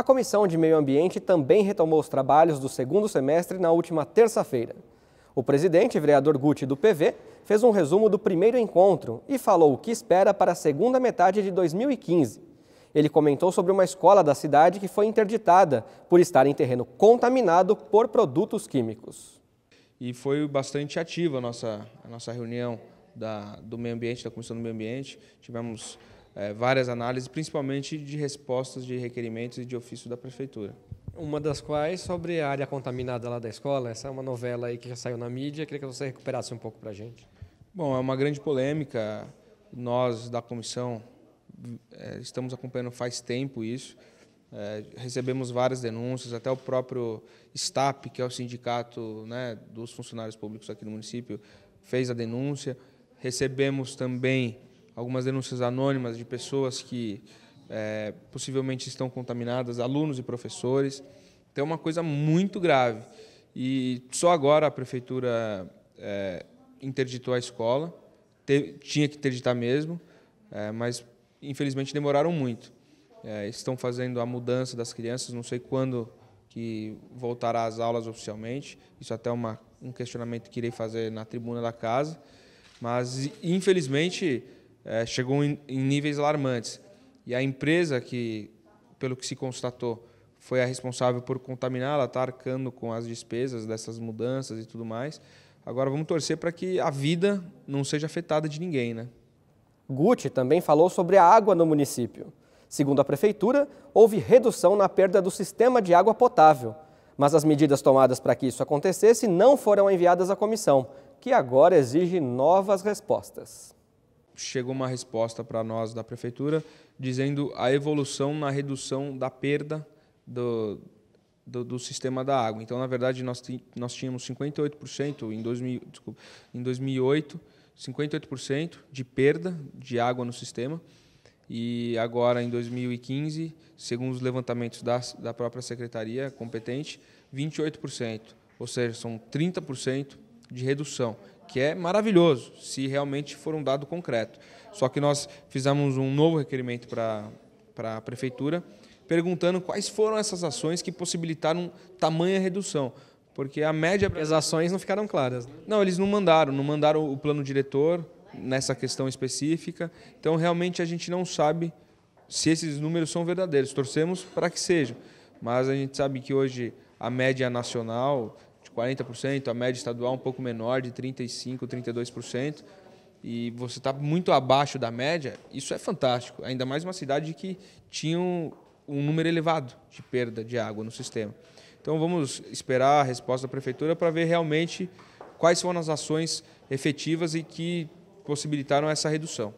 A Comissão de Meio Ambiente também retomou os trabalhos do segundo semestre na última terça-feira. O presidente, vereador Guti do PV, fez um resumo do primeiro encontro e falou o que espera para a segunda metade de 2015. Ele comentou sobre uma escola da cidade que foi interditada por estar em terreno contaminado por produtos químicos. E foi bastante ativa a nossa, a nossa reunião da, do meio ambiente, da Comissão do Meio Ambiente. Tivemos é, várias análises, principalmente de respostas de requerimentos e de ofício da prefeitura. Uma das quais sobre a área contaminada lá da escola, essa é uma novela aí que já saiu na mídia, queria que você recuperasse um pouco para a gente. Bom, é uma grande polêmica, nós da comissão é, estamos acompanhando faz tempo isso, é, recebemos várias denúncias, até o próprio STAP, que é o sindicato né, dos funcionários públicos aqui no município, fez a denúncia, recebemos também algumas denúncias anônimas de pessoas que é, possivelmente estão contaminadas, alunos e professores. Então é uma coisa muito grave. E só agora a prefeitura é, interditou a escola, Te, tinha que interditar mesmo, é, mas infelizmente demoraram muito. É, estão fazendo a mudança das crianças, não sei quando que voltará às aulas oficialmente. Isso é até é uma, um questionamento que irei fazer na tribuna da casa. Mas, infelizmente, é, chegou em, em níveis alarmantes. E a empresa que, pelo que se constatou, foi a responsável por contaminar, ela está arcando com as despesas dessas mudanças e tudo mais. Agora vamos torcer para que a vida não seja afetada de ninguém, né? Gucci também falou sobre a água no município. Segundo a prefeitura, houve redução na perda do sistema de água potável, mas as medidas tomadas para que isso acontecesse não foram enviadas à comissão, que agora exige novas respostas chegou uma resposta para nós da prefeitura dizendo a evolução na redução da perda do, do, do, sistema da água. Então, na verdade, nós, nós tínhamos 58% em, 2000, desculpa, em 2008, 58% de perda de água no sistema. E agora, em 2015, segundo os levantamentos da, da própria secretaria competente, 28%. Ou seja, são 30% de redução que é maravilhoso, se realmente for um dado concreto. Só que nós fizemos um novo requerimento para a prefeitura, perguntando quais foram essas ações que possibilitaram tamanha redução. Porque a média. Porque as ações não ficaram claras. Né? Não, eles não mandaram, não mandaram o plano diretor nessa questão específica. Então, realmente, a gente não sabe se esses números são verdadeiros. Torcemos para que sejam. Mas a gente sabe que hoje a média nacional de 40%, a média estadual um pouco menor, de 35%, 32%, e você está muito abaixo da média, isso é fantástico. Ainda mais uma cidade que tinha um, um número elevado de perda de água no sistema. Então vamos esperar a resposta da prefeitura para ver realmente quais foram as ações efetivas e que possibilitaram essa redução.